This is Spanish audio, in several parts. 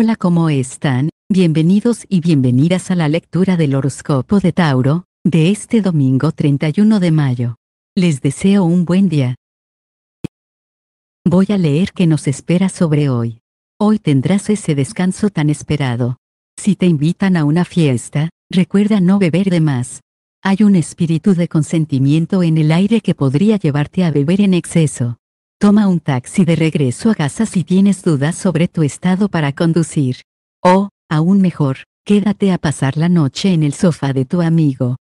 Hola, ¿cómo están? Bienvenidos y bienvenidas a la lectura del horóscopo de Tauro, de este domingo 31 de mayo. Les deseo un buen día. Voy a leer qué nos espera sobre hoy. Hoy tendrás ese descanso tan esperado. Si te invitan a una fiesta, recuerda no beber de más. Hay un espíritu de consentimiento en el aire que podría llevarte a beber en exceso. Toma un taxi de regreso a casa si tienes dudas sobre tu estado para conducir. O, aún mejor, quédate a pasar la noche en el sofá de tu amigo.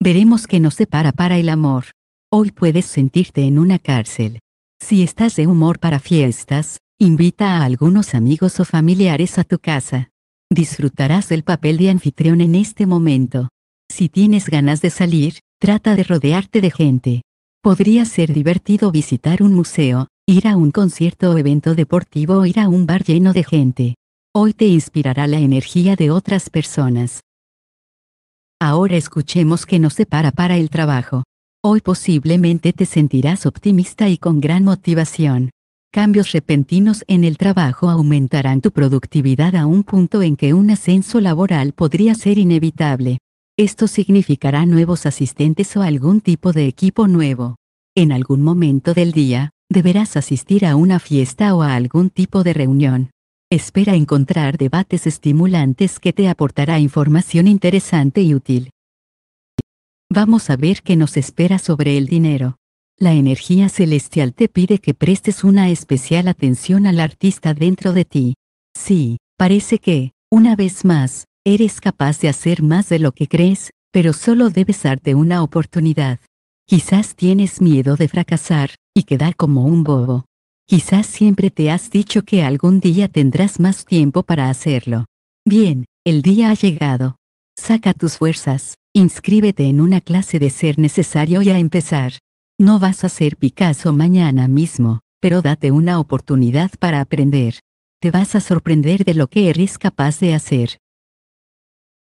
Veremos que no separa para el amor. Hoy puedes sentirte en una cárcel. Si estás de humor para fiestas, invita a algunos amigos o familiares a tu casa. Disfrutarás del papel de anfitrión en este momento. Si tienes ganas de salir, trata de rodearte de gente. Podría ser divertido visitar un museo, ir a un concierto o evento deportivo o ir a un bar lleno de gente. Hoy te inspirará la energía de otras personas. Ahora escuchemos que nos separa para el trabajo. Hoy posiblemente te sentirás optimista y con gran motivación. Cambios repentinos en el trabajo aumentarán tu productividad a un punto en que un ascenso laboral podría ser inevitable. Esto significará nuevos asistentes o algún tipo de equipo nuevo. En algún momento del día, deberás asistir a una fiesta o a algún tipo de reunión. Espera encontrar debates estimulantes que te aportará información interesante y útil. Vamos a ver qué nos espera sobre el dinero. La energía celestial te pide que prestes una especial atención al artista dentro de ti. Sí, parece que, una vez más, eres capaz de hacer más de lo que crees, pero solo debes darte una oportunidad. Quizás tienes miedo de fracasar, y quedar como un bobo. Quizás siempre te has dicho que algún día tendrás más tiempo para hacerlo. Bien, el día ha llegado. Saca tus fuerzas, inscríbete en una clase de ser necesario y a empezar. No vas a ser Picasso mañana mismo, pero date una oportunidad para aprender. Te vas a sorprender de lo que eres capaz de hacer.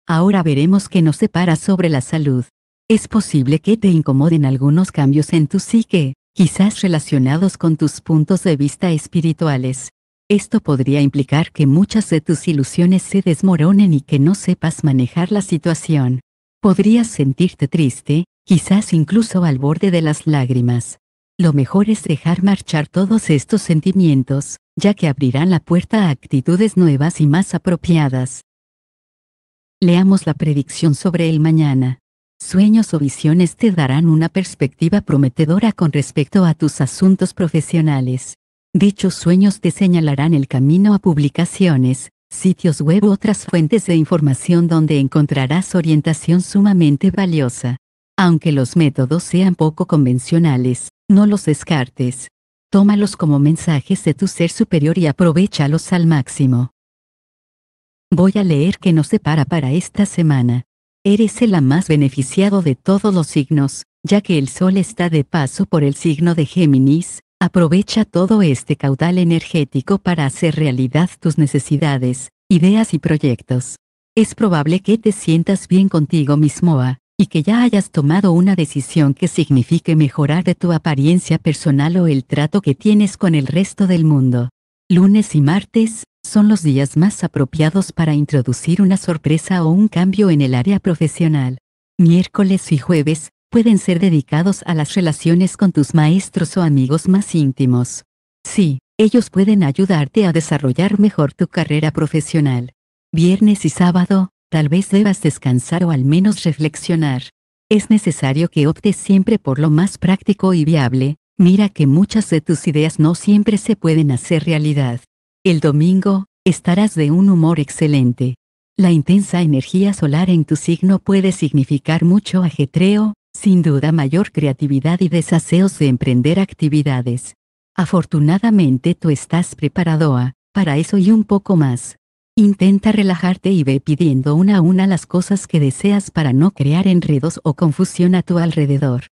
Ahora veremos qué nos separa sobre la salud. Es posible que te incomoden algunos cambios en tu psique, quizás relacionados con tus puntos de vista espirituales. Esto podría implicar que muchas de tus ilusiones se desmoronen y que no sepas manejar la situación. Podrías sentirte triste, quizás incluso al borde de las lágrimas. Lo mejor es dejar marchar todos estos sentimientos, ya que abrirán la puerta a actitudes nuevas y más apropiadas. Leamos la predicción sobre el mañana sueños o visiones te darán una perspectiva prometedora con respecto a tus asuntos profesionales. Dichos sueños te señalarán el camino a publicaciones, sitios web u otras fuentes de información donde encontrarás orientación sumamente valiosa. Aunque los métodos sean poco convencionales, no los descartes. Tómalos como mensajes de tu ser superior y aprovechalos al máximo. Voy a leer que nos separa para esta semana. Eres el más beneficiado de todos los signos, ya que el Sol está de paso por el signo de Géminis, aprovecha todo este caudal energético para hacer realidad tus necesidades, ideas y proyectos. Es probable que te sientas bien contigo mismo ah, y que ya hayas tomado una decisión que signifique mejorar de tu apariencia personal o el trato que tienes con el resto del mundo. Lunes y martes, son los días más apropiados para introducir una sorpresa o un cambio en el área profesional. Miércoles y jueves pueden ser dedicados a las relaciones con tus maestros o amigos más íntimos. Sí, ellos pueden ayudarte a desarrollar mejor tu carrera profesional. Viernes y sábado, tal vez debas descansar o al menos reflexionar. Es necesario que optes siempre por lo más práctico y viable, mira que muchas de tus ideas no siempre se pueden hacer realidad. El domingo, estarás de un humor excelente. La intensa energía solar en tu signo puede significar mucho ajetreo, sin duda mayor creatividad y desaseos de emprender actividades. Afortunadamente tú estás preparado a, ah, para eso y un poco más. Intenta relajarte y ve pidiendo una a una las cosas que deseas para no crear enredos o confusión a tu alrededor.